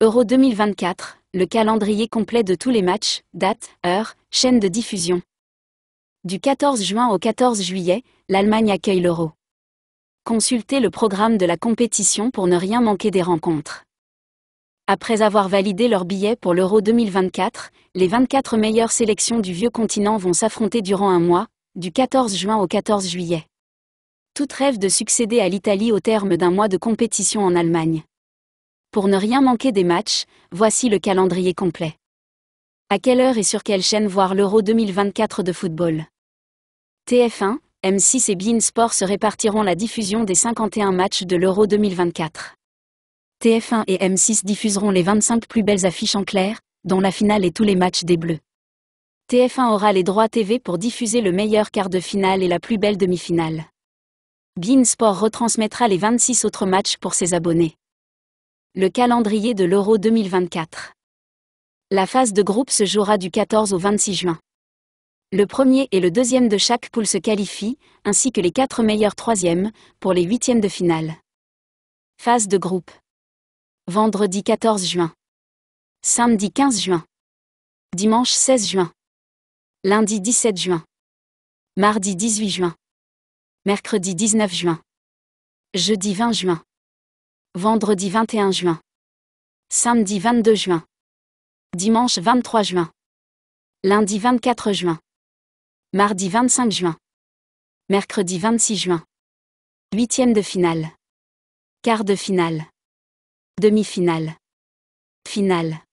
Euro 2024, le calendrier complet de tous les matchs, date, heure, chaîne de diffusion. Du 14 juin au 14 juillet, l'Allemagne accueille l'Euro. Consultez le programme de la compétition pour ne rien manquer des rencontres. Après avoir validé leur billet pour l'Euro 2024, les 24 meilleures sélections du vieux continent vont s'affronter durant un mois, du 14 juin au 14 juillet. Toutes rêve de succéder à l'Italie au terme d'un mois de compétition en Allemagne. Pour ne rien manquer des matchs, voici le calendrier complet. À quelle heure et sur quelle chaîne voir l'Euro 2024 de football TF1, M6 et Bein Sport se répartiront la diffusion des 51 matchs de l'Euro 2024. TF1 et M6 diffuseront les 25 plus belles affiches en clair, dont la finale et tous les matchs des Bleus. TF1 aura les droits TV pour diffuser le meilleur quart de finale et la plus belle demi-finale. Bein Sport retransmettra les 26 autres matchs pour ses abonnés. Le calendrier de l'Euro 2024. La phase de groupe se jouera du 14 au 26 juin. Le premier et le deuxième de chaque poule se qualifient, ainsi que les quatre meilleurs troisièmes, pour les huitièmes de finale. Phase de groupe. Vendredi 14 juin. Samedi 15 juin. Dimanche 16 juin. Lundi 17 juin. Mardi 18 juin. Mercredi 19 juin. Jeudi 20 juin. Vendredi 21 juin. Samedi 22 juin. Dimanche 23 juin. Lundi 24 juin. Mardi 25 juin. Mercredi 26 juin. Huitième de finale. Quart de finale. Demi-finale. Finale.